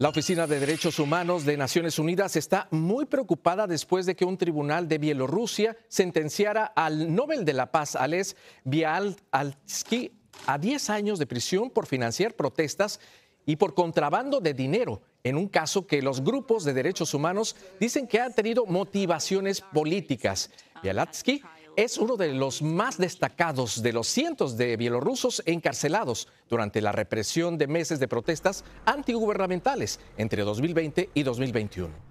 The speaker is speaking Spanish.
La Oficina de Derechos Humanos de Naciones Unidas está muy preocupada después de que un tribunal de Bielorrusia sentenciara al Nobel de la Paz, Alex Vialatsky a 10 años de prisión por financiar protestas y por contrabando de dinero en un caso que los grupos de derechos humanos dicen que ha tenido motivaciones políticas. Bialatsky es uno de los más destacados de los cientos de bielorrusos encarcelados durante la represión de meses de protestas antigubernamentales entre 2020 y 2021.